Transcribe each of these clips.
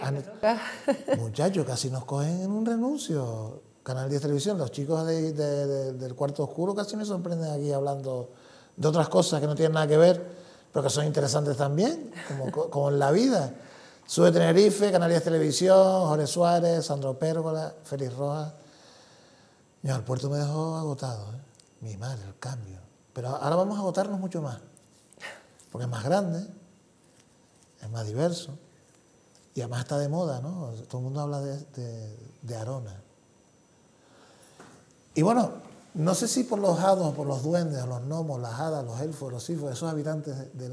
Ah, Muchachos, casi nos cogen en un renuncio. Canal 10 Televisión, los chicos del cuarto oscuro casi me sorprenden aquí hablando de otras cosas que no tienen nada que ver, pero que son interesantes también, como, en la vida. Sube Tenerife, Canal 10 Televisión, Jorge Suárez, Sandro Pérgola, Félix Rojas. y el puerto me dejó agotado. ¿eh? Mi madre, el cambio. Pero ahora vamos a agotarnos mucho más, porque es más grande, es más diverso. Y además está de moda, ¿no? Todo el mundo habla de, de, Arona. Y bueno, no sé si por los hados, por los duendes, los gnomos, las hadas, los elfos, los sifos, esos habitantes de,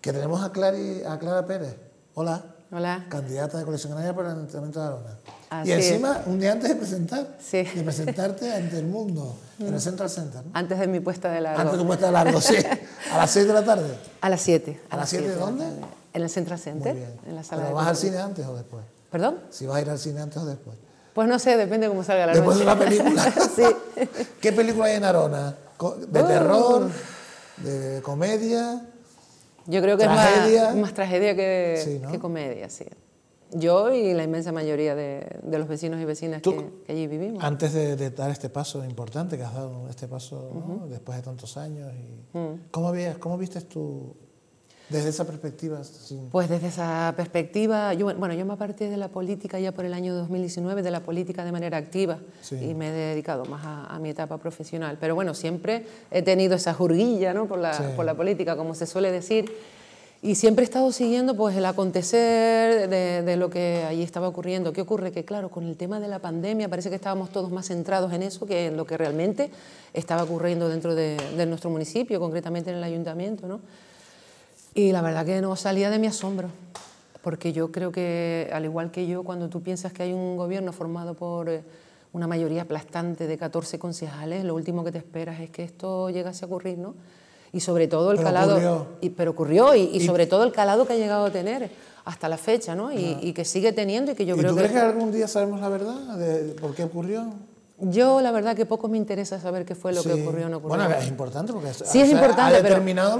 que tenemos a, a Clara Pérez. Hola. Hola. Candidata de canaria para el entrenamiento de Arona. y encima, un día antes de presentar, de presentarte ante el mundo, en el Central Center. ¿no? Antes de mi puesta de largo. Antes de mi puesta de largo, sí. ¿A las 6 de la tarde? A las 7. ¿A, ¿A las 7 de dónde? En el centro Center, la ¿Vas al cine antes o después? ¿Perdón? Si vas a ir al cine antes o después. Pues no sé, depende de cómo salga la Después de la película. ¿Qué película hay en Arona? ¿De uh. terror? ¿De comedia? Yo creo que es más, tragedia que, comedia, sí. Yo y la inmensa mayoría de, los vecinos y vecinas que, allí vivimos. Antes de, dar este paso importante que has dado, este paso después de tantos años, mm. ¿cómo, ¿cómo viste tú desde esa perspectiva, Pues desde esa perspectiva, yo, bueno, yo me aparté de la política ya por el año 2019, de la política de manera activa, y me he dedicado más a, mi etapa profesional. Pero bueno, siempre he tenido esa jurguilla ¿no? por, la, por la política, como se suele decir, y siempre he estado siguiendo pues, el acontecer de, lo que allí estaba ocurriendo. ¿Qué ocurre? Que claro, con el tema de la pandemia parece que estábamos todos más centrados en eso que en lo que realmente estaba ocurriendo dentro de, de nuestro municipio, concretamente en el ayuntamiento, ¿no? Y la verdad que no salía de mi asombro, porque yo creo que, al igual que yo, cuando tú piensas que hay un gobierno formado por eh, una mayoría aplastante de 14 concejales, lo último que te esperas es que esto llegase a ocurrir, ¿no? Y sobre todo el pero calado. Ocurrió. Y, pero ocurrió, y, y, sobre todo el calado que ha llegado a tener hasta la fecha, ¿no? Y, que sigue teniendo y que yo creo tú que. crees que algún día sabemos la verdad de por qué ocurrió? Yo la verdad que poco me interesa saber qué fue lo que ocurrió o no Bueno, es importante porque es importante, ha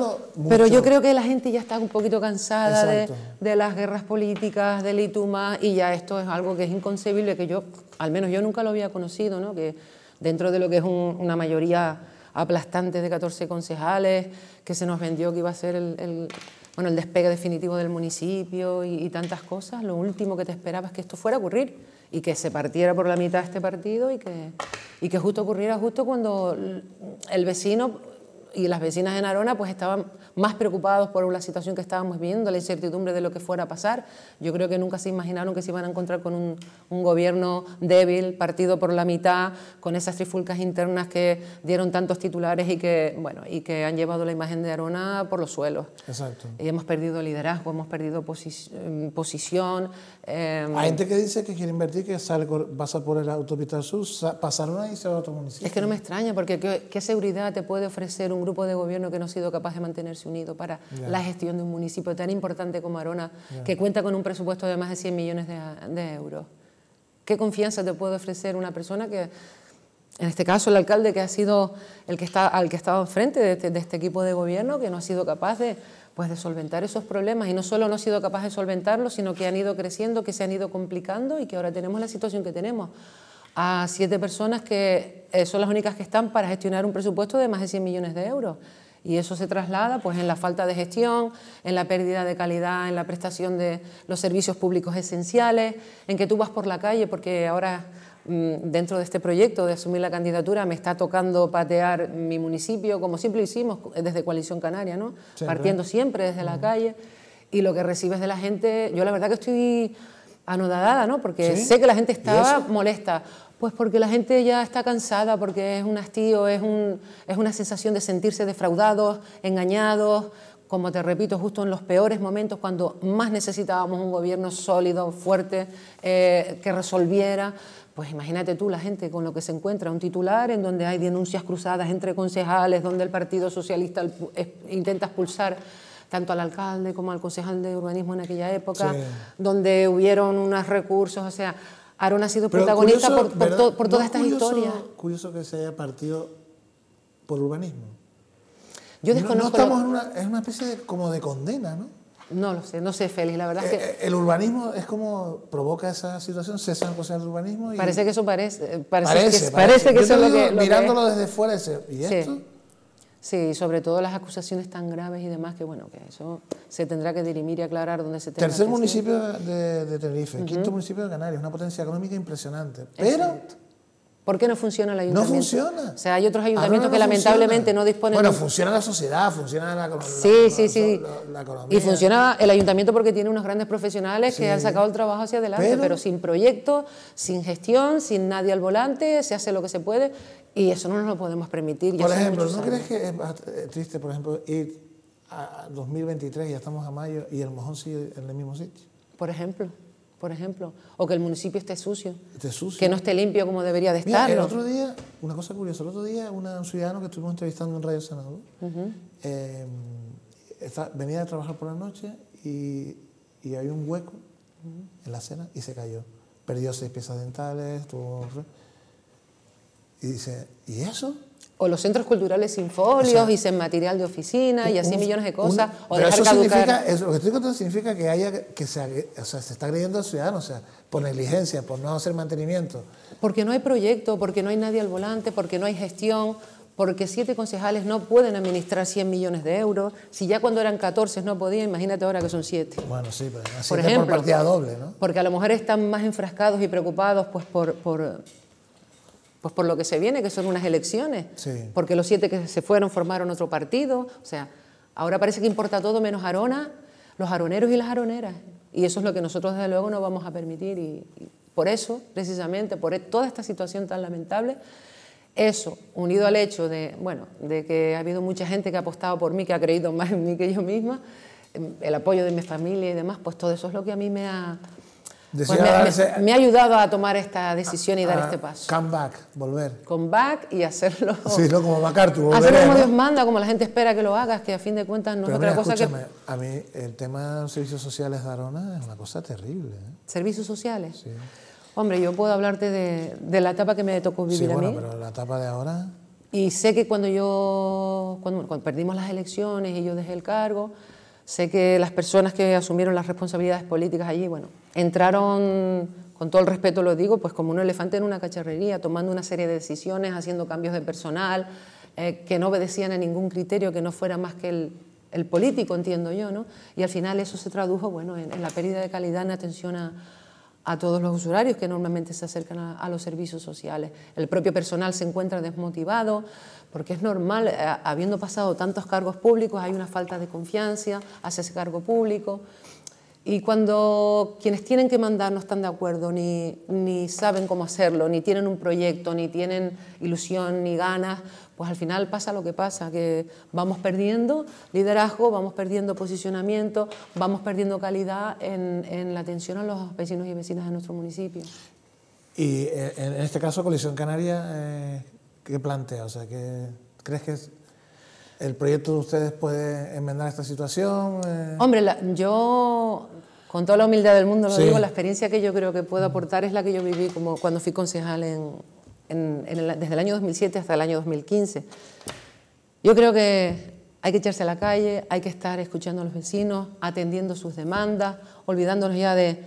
pero, yo creo que la gente ya está un poquito cansada de, las guerras políticas, del Lituma, y ya esto es algo que es inconcebible, que yo, al menos yo nunca lo había conocido, ¿no? que dentro de lo que es una mayoría aplastantes de 14 concejales, que se nos vendió que iba a ser el, el bueno, el despegue definitivo del municipio y, tantas cosas, lo último que te esperaba es que esto fuera a ocurrir y que se partiera por la mitad este partido y que, y que justo ocurriera justo cuando el vecino y las vecinas de Arona pues estaban más preocupados por la situación que estábamos viendo la incertidumbre de lo que fuera a pasar. Yo creo que nunca se imaginaron que se iban a encontrar con un, gobierno débil, partido por la mitad, con esas trifulcas internas que dieron tantos titulares y que, bueno, y que han llevado la imagen de Arona por los suelos. Exacto. Y hemos perdido liderazgo, hemos perdido em, posición. Eh, Hay gente que dice que quiere invertir, que sale, pasa por la autopista sur, pasaron ahí y se va a otro municipio. Es que no me extraña, porque ¿qué, qué seguridad te puede ofrecer un grupo de gobierno que no ha sido capaz de mantenerse unido para la gestión de un municipio tan importante como Arona, que cuenta con un presupuesto de más de 100 millones de, euros. ¿Qué confianza te puede ofrecer una persona que, en este caso el alcalde que ha sido el que está, al que estaba estado enfrente de este, de este, equipo de gobierno, que no ha sido capaz de, pues, de solventar esos problemas. Y no solo no ha sido capaz de solventarlos, sino que han ido creciendo, que se han ido complicando y que ahora tenemos la situación que tenemos a siete personas que eh, son las únicas que están para gestionar un presupuesto de más de 100 millones de euros. Y eso se traslada pues, en la falta de gestión, en la pérdida de calidad, en la prestación de los servicios públicos esenciales, en que tú vas por la calle, porque ahora mm, dentro de este proyecto de asumir la candidatura me está tocando patear mi municipio, como siempre lo hicimos eh, desde Coalición Canaria, ¿no? partiendo siempre desde la calle. Y lo que recibes de la gente, yo la verdad que estoy anodadada, ¿no? Porque sé que la gente está molesta. Pues porque la gente ya está cansada, porque es un hastío, es, un, es una sensación de sentirse defraudados, engañados, como te repito, justo en los peores momentos, cuando más necesitábamos un gobierno sólido, fuerte, eh, que resolviera. Pues imagínate tú la gente con lo que se encuentra, un titular en donde hay denuncias cruzadas entre concejales, donde el Partido Socialista intenta expulsar tanto al alcalde como al concejal de urbanismo en aquella época, donde hubieron unos recursos, o sea, Aaron ha sido protagonista por, todas estas historias. Curioso que se haya partido por urbanismo. Yo desconozco. No, estamos en una, es una especie como de condena, ¿no? No lo sé, no sé, Félix, la verdad es eh, que... Eh, el urbanismo es como provoca esa situación, el concejal de urbanismo y... Parece que eso parece... Eh, parece, que, eso es lo que... mirándolo desde fuera, ¿y esto? Sí, sobre todo las acusaciones tan graves y demás, que bueno, que eso se tendrá que dirimir y aclarar dónde se tenga Tercer municipio de, Tenerife, quinto municipio de Canarias, una potencia económica impresionante. Pero ¿Por qué no funciona el ayuntamiento? No funciona. O sea, hay otros ah, ayuntamientos que lamentablemente no disponen. Bueno, funciona la sociedad, funciona la, economía. sí, sí, sí. Y funciona el ayuntamiento porque tiene unos grandes profesionales que han sacado el trabajo hacia adelante, pero, sin proyecto, sin gestión, sin nadie al volante, se hace lo que se puede y eso no nos lo podemos permitir. Por ejemplo, ¿no crees que es eh, triste, por ejemplo, ir a 2023, ya estamos a mayo y el mojón sigue en el mismo sitio? Por ejemplo por ejemplo, o que el municipio esté sucio, que no esté limpio como debería de estar. El otro día, una cosa curiosa, el otro día un ciudadano que estuvimos entrevistando en Radio Senado eh, venía a trabajar por la noche y, y un hueco en la cena y se cayó. Perdió seis piezas dentales, tuvo... Y dice, ¿y eso? o los centros culturales sin folios y sin material de oficina y así millones de cosas. pero eso significa, que significa que haya que se, está agrediendo al ciudadano, o sea, por negligencia, por no hacer mantenimiento. Porque no hay proyecto, porque no hay nadie al volante, porque no hay gestión, porque siete concejales no pueden administrar 100 millones de euros. Si ya cuando eran 14 no podían, imagínate ahora que son siete. Bueno, sí, pero por, ejemplo, por partida doble, ¿no? Porque a lo mejor están más enfrascados y preocupados pues por pues por lo que se viene, que son unas elecciones, porque los siete que se fueron formaron otro partido, o sea, ahora parece que importa todo menos Arona, los aroneros y las aroneras, y eso es lo que nosotros desde luego no vamos a permitir, y, por eso, precisamente, por e, toda esta situación tan lamentable, eso, unido al hecho de, bueno, de que ha habido mucha gente que ha apostado por mí, que ha creído más en mí que yo misma, em, el apoyo de mi familia y demás, pues todo eso es lo que a mí me ha, pues me, ha ayudado a tomar esta decisión y dar este paso. Come back, volver. Come back y hacerlo. Sí, no como MacArthur. hacerlo como Dios manda, como la gente espera que lo hagas, que a fin de cuentas no es otra cosa que. A mí el tema de los servicios sociales de Arona es una cosa terrible. ¿eh? ¿Servicios sociales? Sí. Hombre, yo puedo hablarte de, la etapa que me tocó vivir sí, bueno, pero la etapa de ahora... Y sé que cuando yo, cuando, cuando, perdimos las elecciones y yo dejé el cargo, Sé que las personas que asumieron las responsabilidades políticas allí, bueno, entraron, con todo el respeto lo digo, pues como un elefante en una cacharrería, tomando una serie de decisiones, haciendo cambios de personal, eh, que no obedecían a ningún criterio que no fuera más que el, político, entiendo yo, ¿no? Y al final eso se tradujo, bueno, en, en la pérdida de calidad en atención a, a todos los usuarios que normalmente se acercan a, los servicios sociales. El propio personal se encuentra desmotivado porque es normal, eh, habiendo pasado tantos cargos públicos, hay una falta de confianza hacia ese cargo público. Y cuando quienes tienen que mandar no están de acuerdo, ni, saben cómo hacerlo, ni tienen un proyecto, ni tienen ilusión, ni ganas, pues al final pasa lo que pasa, que vamos perdiendo liderazgo, vamos perdiendo posicionamiento, vamos perdiendo calidad en, la atención a los vecinos y vecinas de nuestro municipio. Y eh, en este caso, Colisión Canaria, eh, ¿qué plantea? O sea, ¿Crees que el proyecto de ustedes puede enmendar esta situación? Eh? Hombre, yo, con toda la humildad del mundo, lo digo, la experiencia que yo creo que puedo aportar es la que yo viví como cuando fui concejal en, desde el año 2007 hasta el año 2015. Yo creo que hay que echarse a la calle, hay que estar escuchando a los vecinos, atendiendo sus demandas, olvidándonos ya de,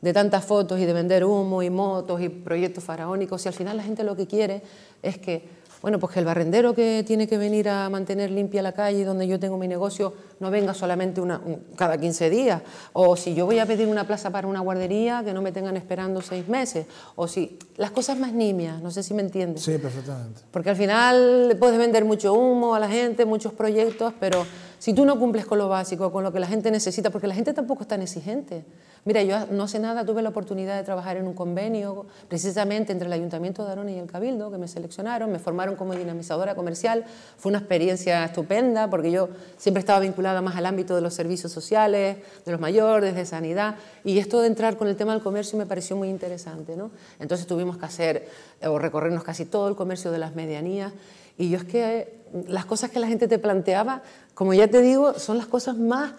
de tantas fotos y de vender humo y motos y proyectos faraónicos. Y al final la gente lo que quiere es que bueno, pues que el barrendero que tiene que venir a mantener limpia la calle donde yo tengo mi negocio no venga solamente una, cada 15 días, o si yo voy a pedir una plaza para una guardería, que no me tengan esperando seis meses, o si las cosas más nimias, no sé si me entiendes. Sí, perfectamente. Porque al final puedes vender mucho humo a la gente, muchos proyectos, pero si tú no cumples con lo básico, con lo que la gente necesita, porque la gente tampoco es tan exigente. Mira, yo no sé nada tuve la oportunidad de trabajar en un convenio precisamente entre el Ayuntamiento de Arona y el Cabildo, que me seleccionaron, me formaron como dinamizadora comercial. Fue una experiencia estupenda porque yo siempre estaba vinculada más al ámbito de los servicios sociales, de los mayores, de sanidad, y esto de entrar con el tema del comercio me pareció muy interesante. ¿no? Entonces tuvimos que hacer eh, o recorrernos casi todo el comercio de las medianías y yo es que mm, las cosas que la gente te planteaba, como ya te digo, son las cosas más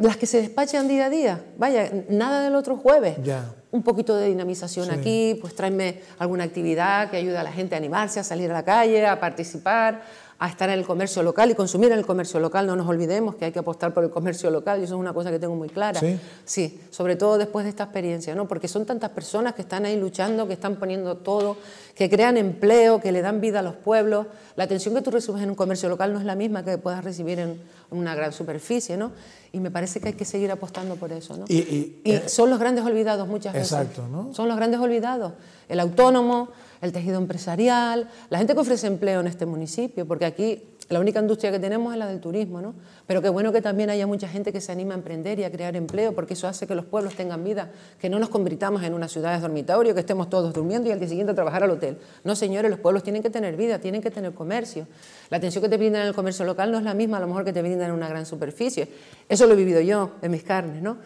las que se despachan día a día. Vaya, nada del otro jueves. Ya. Un poquito de dinamización aquí, pues tráeme alguna actividad que ayude a la gente a animarse, a salir a la calle, a participar a estar en el comercio local y consumir en el comercio local. No nos olvidemos que hay que apostar por el comercio local y eso es una cosa que tengo muy clara. Sí, sobre todo después de esta experiencia, ¿no? porque son tantas personas que están ahí luchando, que están poniendo todo, que crean empleo, que le dan vida a los pueblos. La atención que tú recibes en un comercio local no es la misma que puedas recibir en una gran superficie. ¿no? Y me parece que hay que seguir apostando por eso. ¿no? Y, eh, son los grandes olvidados muchas veces. Exacto. ¿no? Son los grandes olvidados. El autónomo el tejido empresarial, la gente que ofrece empleo en este municipio, porque aquí la única industria que tenemos es la del turismo, ¿no? Pero qué bueno que también haya mucha gente que se anima a emprender y a crear empleo, porque eso hace que los pueblos tengan vida, que no nos convirtamos en ciudad de dormitorio, que estemos todos durmiendo y al día siguiente a trabajar al hotel. No, señores, los pueblos tienen que tener vida, tienen que tener comercio. La atención que te brindan en el comercio local no es la misma a lo mejor que te brindan en una gran superficie. Eso lo he vivido yo en mis carnes, ¿no?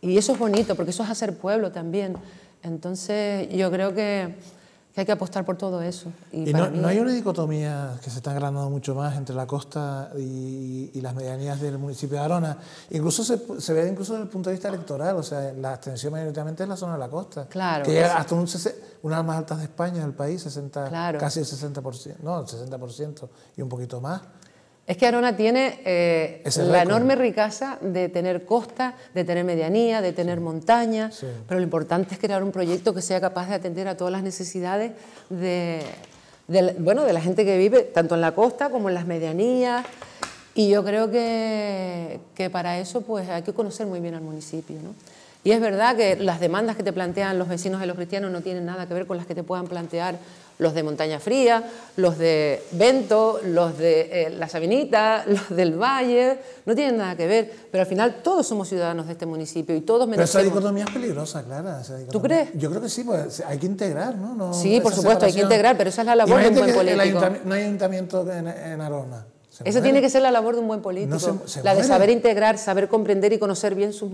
Y eso es bonito, porque eso es hacer pueblo también. Entonces, yo creo que que hay que apostar por todo eso. ¿Y, no, hay una dicotomía que se está agrandando mucho más entre la costa y, las medianías del municipio de Arona? Incluso se, ve incluso desde el punto de vista electoral, o sea, la abstención mayoritariamente es la zona de la costa, claro, que llega hasta una de las más altas de España, del país, 60, casi el 60%, no, el 60% y un poquito más. Es que Arona tiene eh, la enorme riqueza de tener costa, de tener medianía, de tener montaña, pero lo importante es crear un proyecto que sea capaz de atender a todas las necesidades de, bueno, de la gente que vive tanto en la costa como en las medianías. Y yo creo que, para eso pues, hay que conocer muy bien al municipio. Y es verdad que las demandas que te plantean los vecinos de los cristianos no tienen nada que ver con las que te puedan plantear los de Montaña Fría, los de Vento, los de eh, La Sabinita, los del Valle, no tienen nada que ver, pero al final todos somos ciudadanos de este municipio y todos merecemos... Pero esa dicotomía es peligrosa, Clara. ¿Tú crees? Yo creo que sí, pues, hay que integrar, ¿no? sí, por supuesto, hay que integrar, pero esa es la labor de un buen político. no hay ayuntamiento en, Arona. Esa tiene que ser la labor de un buen político, la de saber integrar, saber comprender y conocer bien su,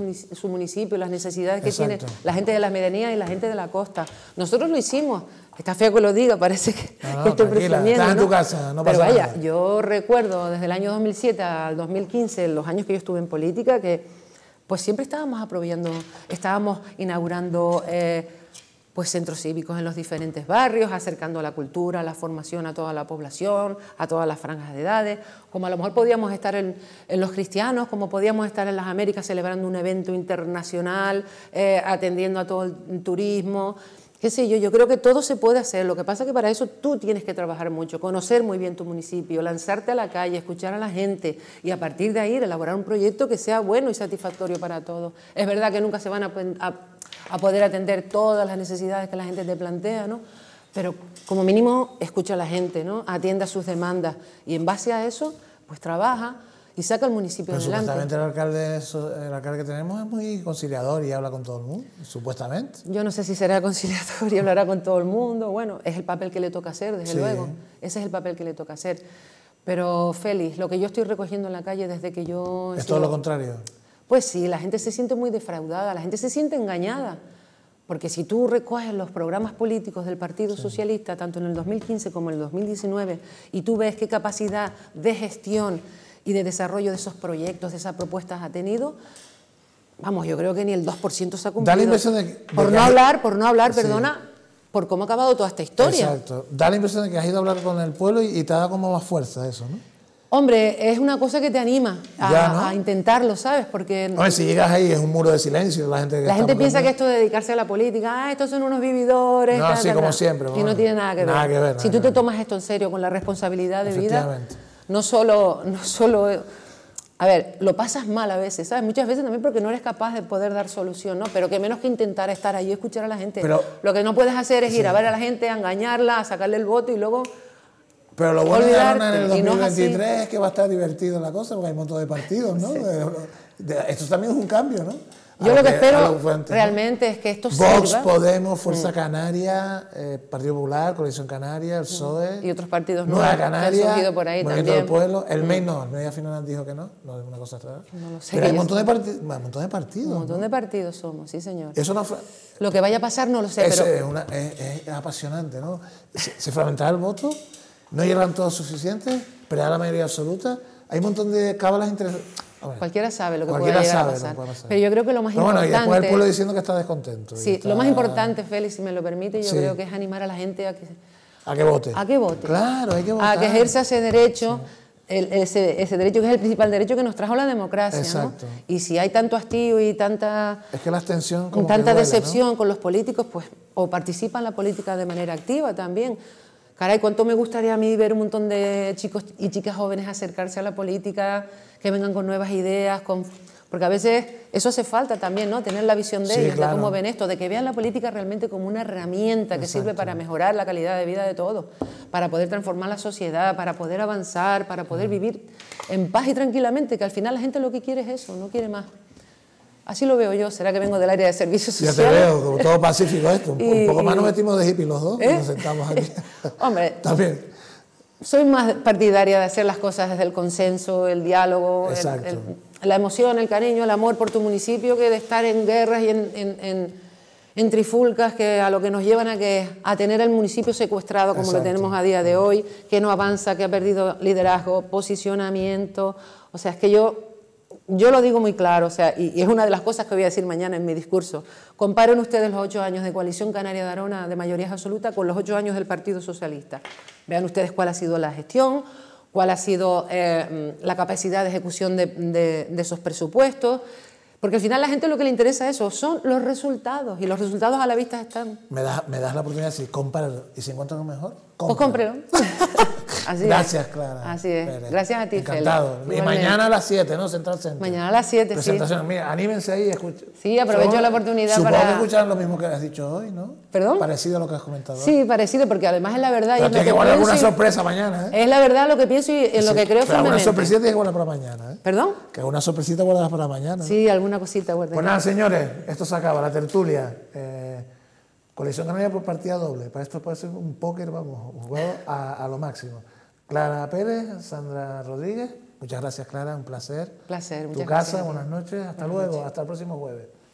municipio, las necesidades que tiene la gente de las medianías y la gente de la costa. Nosotros lo hicimos, Está feo que lo diga, parece que, ah, estoy presumiendo. en tu casa, no pasa Pero vaya, yo recuerdo desde el año 2007 al 2015, los años que yo estuve en política, que pues siempre estábamos aprobando, estábamos inaugurando eh, pues centros cívicos en los diferentes barrios, acercando la cultura, la formación a toda la población, a todas las franjas de edades, como a lo mejor podíamos estar en, en los cristianos, como podíamos estar en las Américas celebrando un evento internacional, eh, atendiendo a todo el turismo qué sé yo, yo creo que todo se puede hacer, lo que pasa es que para eso tú tienes que trabajar mucho, conocer muy bien tu municipio, lanzarte a la calle, escuchar a la gente y a partir de ahí elaborar un proyecto que sea bueno y satisfactorio para todos. Es verdad que nunca se van a, poder atender todas las necesidades que la gente te plantea, ¿no? Pero como mínimo escucha a la gente, ¿no? Atienda sus demandas y en base a eso, pues trabaja y saca el municipio Pero Supuestamente el alcalde, el alcalde que tenemos es muy conciliador y habla con todo el mundo, supuestamente. Yo no sé si será conciliador y hablará con todo el mundo. Bueno, es el papel que le toca hacer, desde luego. Ese es el papel que le toca hacer. Pero Félix, lo que yo estoy recogiendo en la calle desde que yo... Es todo lo contrario. Pues sí, la gente se siente muy defraudada, la gente se siente engañada. Porque si tú recoges los programas políticos del Partido Socialista, tanto en el 2015 como en el 2019, y tú ves qué capacidad de gestión y de desarrollo de esos proyectos, de esas propuestas ha tenido, vamos, yo creo que ni el 2% se ha cumplido. por no hablar, por no hablar, perdona, por cómo ha acabado toda esta historia. Exacto. Da la impresión de que has ido a hablar con el pueblo y, te da como más fuerza eso, ¿no? Hombre, es una cosa que te anima a, intentarlo, ¿sabes? Porque Hombre, si llegas ahí es un muro de silencio, la gente que La gente piensa que esto de dedicarse a la política, ah, estos son unos vividores, no, así como siempre, que no tiene nada que ver. si tú te tomas esto en serio con la responsabilidad de vida, no solo, no solo, a ver, lo pasas mal a veces, ¿sabes? Muchas veces también porque no eres capaz de poder dar solución, ¿no? Pero que menos que intentar estar ahí y escuchar a la gente. lo que no puedes hacer es ir a ver a la gente, a engañarla, a sacarle el voto y luego... Pero lo bueno de en el 2023 es, que va a estar divertido la cosa, porque hay un montón de partidos, ¿no? Esto también es un cambio, ¿no? Yo lo que, espero realmente es que esto Vox, Podemos, Fuerza mm. Canaria, eh, Partido Popular, Coalición Canaria, el mm. PSOE. Y otros partidos nuevos Canaria, también. del Pueblo. El mm. MEI no, el MEI al final dijo que no, no es una cosa rara. No lo sé. Pero hay un montón, de partidos. un montón de partidos. Un montón de partidos somos, sí señor. Eso no Lo que vaya a pasar no lo sé, pero... Es, apasionante, ¿no? Se, se fragmentará el voto, no llegan todos suficientes, pero la mayoría absoluta. Hay un montón de cábalas interesantes Cualquiera sabe lo que puede llegar a pasar. Pero yo creo que lo más importante. Bueno, y después el pueblo diciendo que está descontento. Sí, lo más importante, Félix, si me lo permite, yo creo que es animar a la gente a que. A que vote. A que vote. Claro, hay que votar. A que ejerza ese derecho. ese, derecho que es el principal derecho que nos trajo la democracia. Exacto. Y si hay tanto hastío y tanta, es que tanta decepción con los políticos, pues o participan en la política de manera activa también Caray, cuánto me gustaría a mí ver un montón de chicos y chicas jóvenes acercarse a la política, que vengan con nuevas ideas, con... porque a veces eso hace falta también, ¿no? Tener la visión de ellos, de cómo ven esto, de que vean la política realmente como una herramienta que sirve para mejorar la calidad de vida de todos, para poder transformar la sociedad, para poder avanzar, para poder vivir en paz y tranquilamente, que al final la gente lo que quiere es eso, no quiere más. Así lo veo yo. ¿Será que vengo del área de servicios sociales? Ya te veo, como todo pacífico esto. un poco más nos metimos de hippie los dos, ...que ¿Eh? nos sentamos aquí. Hombre. También. Soy más partidaria de hacer las cosas desde el consenso, el diálogo, la emoción, el cariño, el amor por tu municipio, que de estar en guerras y en, en, trifulcas que a lo que nos llevan a, que, a tener el municipio secuestrado como lo tenemos a día de hoy, que no avanza, que ha perdido liderazgo, posicionamiento. O sea, es que yo yo lo digo muy claro, o sea, y, es una de las cosas que voy a decir mañana en mi discurso. Comparen ustedes los ocho años de coalición Canaria de Arona de mayoría absoluta con los ocho años del Partido Socialista. Vean ustedes cuál ha sido la gestión, cuál ha sido eh, la capacidad de ejecución de, esos presupuestos, porque al final la gente lo que le interesa eso son los resultados y los resultados a la vista están. ¿Me das, la oportunidad de decir comparar y se encuentran mejor? os Pues cómprelo. Gracias, Clara. Así es. Gracias a ti, Encantado. Y mañana a las 7, ¿no? Central Center. Mañana a las 7, Presentación. Mira, anímense ahí y escuchen. Sí, aprovecho la oportunidad para... Supongo que escucharán lo mismo que has dicho hoy, ¿no? ¿Perdón? Parecido a lo que has comentado. Sí, parecido, porque además es la verdad. Pero y que, alguna sorpresa mañana, ¿eh? Es la verdad lo que pienso y en lo que creo pero una sorpresita tienes que para mañana, ¿eh? ¿Perdón? Que una sorpresita guardada para mañana. Sí, alguna cosita guardada. Pues nada, señores, esto se acaba, la tertulia. Eh, Colección canaria por partida doble. Para esto puede ser un póker, vamos, jugado a, a lo máximo. Clara Pérez, Sandra Rodríguez. Muchas gracias, Clara, un placer. Placer, muchas Tu casa, buenas noches. Hasta luego, hasta el próximo jueves.